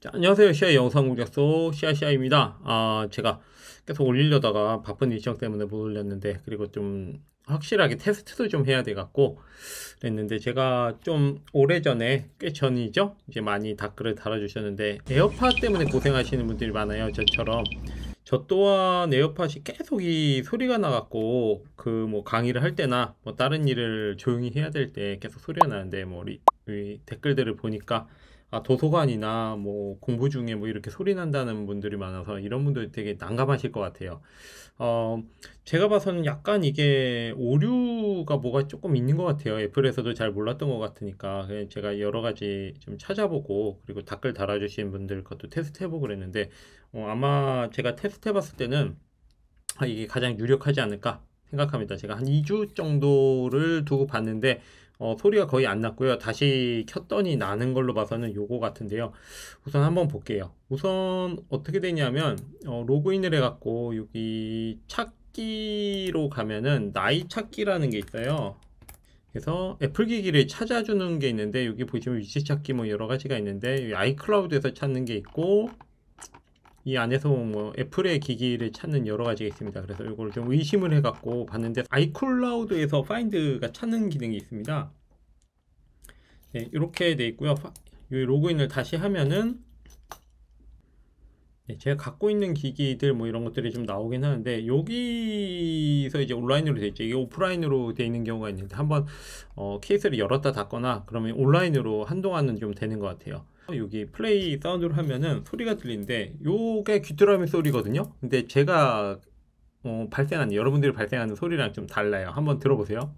자, 안녕하세요. 시아 영상 공작소 시아시아입니다. 아, 제가 계속 올리려다가 바쁜 일정 때문에 못 올렸는데, 그리고 좀 확실하게 테스트도 좀 해야 돼갖고, 그랬는데, 제가 좀 오래전에, 꽤 전이죠? 이제 많이 댓글을 달아주셨는데, 에어팟 때문에 고생하시는 분들이 많아요. 저처럼. 저 또한 에어팟이 계속 이 소리가 나갖고, 그 뭐 강의를 할 때나, 뭐 다른 일을 조용히 해야 될 때 계속 소리가 나는데, 뭐, 리, 댓글들을 보니까, 아, 도서관이나 뭐 공부 중에 뭐 이렇게 소리 난다는 분들이 많아서 이런 분들 되게 난감하실 것 같아요. 어, 제가 봐서는 약간 이게 오류가 뭐가 조금 있는 것 같아요. 애플에서도 잘 몰랐던 것 같으니까 제가 여러 가지 좀 찾아보고 그리고 댓글 달아주신 분들 것도 테스트해보고 그랬는데 어, 아마 제가 테스트해봤을 때는 아, 이게 가장 유력하지 않을까 생각합니다. 제가 한 2주 정도를 두고 봤는데 어, 소리가 거의 안 났고요. 다시 켰더니 나는 걸로 봐서는 요거 같은데요. 우선 한번 볼게요. 우선 어떻게 되냐면 어, 로그인을 해갖고 여기 찾기로 가면은 나이 찾기라는 게 있어요. 그래서 애플 기기를 찾아주는 게 있는데 여기 보시면 위치 찾기 뭐 여러 가지가 있는데 아이클라우드에서 찾는 게 있고 이 안에서 뭐 애플의 기기를 찾는 여러 가지가 있습니다. 그래서 이걸 좀 의심을 해갖고 봤는데 아이클라우드에서 파인드가 찾는 기능이 있습니다. 네, 이렇게 돼 있고요. 이 로그인을 다시 하면은 네, 제가 갖고 있는 기기들 뭐 이런 것들이 좀 나오긴 하는데 여기서 이제 온라인으로 돼 있죠. 이게 오프라인으로 돼 있는 경우가 있는데 한번 어, 케이스를 열었다 닫거나 그러면 온라인으로 한동안은 좀 되는 것 같아요. 여기 플레이 사운드로 하면은 소리가 들리는데 요게 귀뚜라미 소리거든요 근데 제가 어, 발생하는 여러분들이 발생하는 소리랑 좀 달라요 한번 들어보세요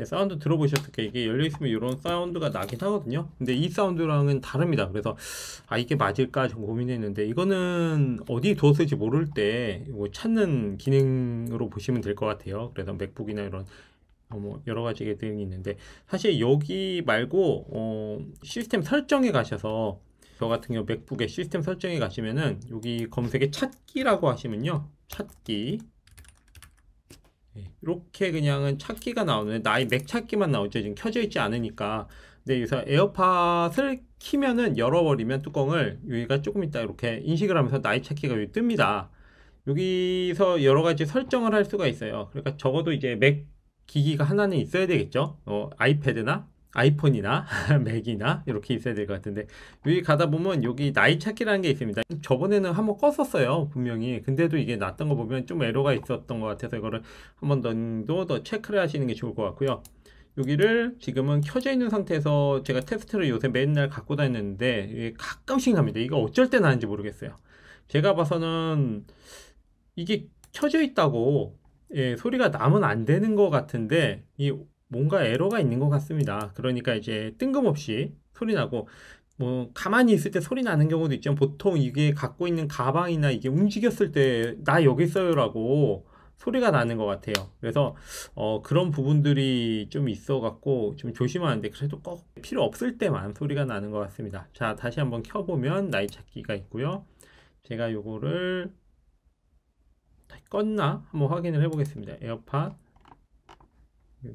예, 사운드 들어보셨을 때 이게 열려있으면 이런 사운드가 나긴 하거든요 근데 이 사운드랑은 다릅니다 그래서 아 이게 맞을까 좀 고민했는데 이거는 어디 뒀을지 모를 때뭐 찾는 기능으로 보시면 될 것 같아요 그래서 맥북이나 이런 어, 뭐 여러 가지 기능이 있는데 사실 여기 말고 어, 시스템 설정에 가셔서 저 같은 경우 맥북에 시스템 설정에 가시면은 여기 검색에 찾기라고 하시면요 찾기 이렇게 그냥은 찾기가 나오는데 나의 맥 찾기만 나오죠 지금 켜져 있지 않으니까 근데 여기서 에어팟을 키면은 열어버리면 뚜껑을 여기가 조금 있다 이렇게 인식을 하면서 나이 찾기가 여기 뜹니다 여기서 여러 가지 설정을 할 수가 있어요 그러니까 적어도 이제 맥 기기가 하나는 있어야 되겠죠 어, 아이패드나 아이폰이나 맥이나 이렇게 있어야 될 것 같은데 여기 가다 보면 여기 나이 찾기라는 게 있습니다 저번에는 한번 껐었어요 분명히 근데도 이게 났던 거 보면 좀 에러가 있었던 것 같아서 이거를 한번 정도 더 체크를 하시는 게 좋을 것 같고요 여기를 지금은 켜져 있는 상태에서 제가 테스트를 요새 맨날 갖고 다녔는데 가끔씩 납니다 이거 어쩔 때 나는지 모르겠어요 제가 봐서는 이게 켜져 있다고 예, 소리가 나면 안 되는 것 같은데 이 뭔가 에러가 있는 것 같습니다. 그러니까 이제 뜬금없이 소리 나고 뭐 가만히 있을 때 소리 나는 경우도 있지만 보통 이게 갖고 있는 가방이나 이게 움직였을 때 나 여기 있어요라고 소리가 나는 것 같아요. 그래서 어, 그런 부분들이 좀 있어 갖고 좀 조심하는데 그래도 꼭 필요 없을 때만 소리가 나는 것 같습니다. 자 다시 한번 켜보면 나이 찾기가 있고요. 제가 요거를 껐나 한번 확인을 해보겠습니다. 에어팟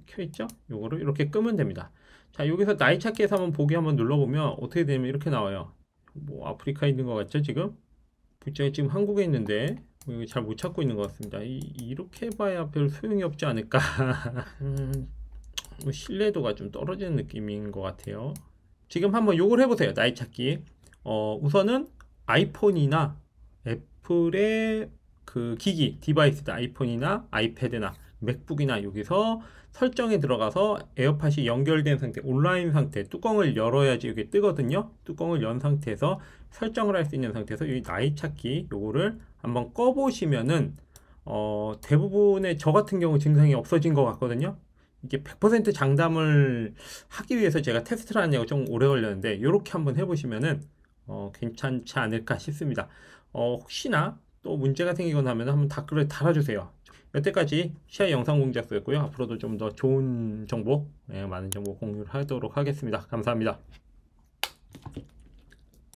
켜있죠? 요거를 이렇게 끄면 됩니다. 자, 여기서 나이 찾기에서 한번 보기 한번 눌러보면 어떻게 되면 이렇게 나와요. 뭐, 아프리카에 있는 것 같죠, 지금? 부장이 지금 한국에 있는데, 뭐 잘못 찾고 있는 것 같습니다. 이, 렇게 봐야별 소용이 없지 않을까. 음, 신뢰도가 좀 떨어지는 느낌인 것 같아요. 지금 한번 요걸 해보세요. 나이 찾기. 어, 우선은 아이폰이나 애플의 그 기기, 디바이스 아이폰이나 아이패드나 맥북이나 여기서 설정에 들어가서 에어팟이 연결된 상태, 온라인 상태, 뚜껑을 열어야지 이게 뜨거든요. 뚜껑을 연 상태에서 설정을 할 수 있는 상태에서 이 나이 찾기 요거를 한번 꺼보시면은 어, 대부분의 저 같은 경우 증상이 없어진 것 같거든요. 이게 100% 장담을 하기 위해서 제가 테스트를 하냐고 좀 오래 걸렸는데 이렇게 한번 해보시면은 어, 괜찮지 않을까 싶습니다. 어, 혹시나 또 문제가 생기거나 하면 한번 댓글을 달아주세요. 여태까지 시야 영상 공작소였고요. 앞으로도 좀 더 좋은 정보, 예, 많은 정보 공유를 하도록 하겠습니다. 감사합니다.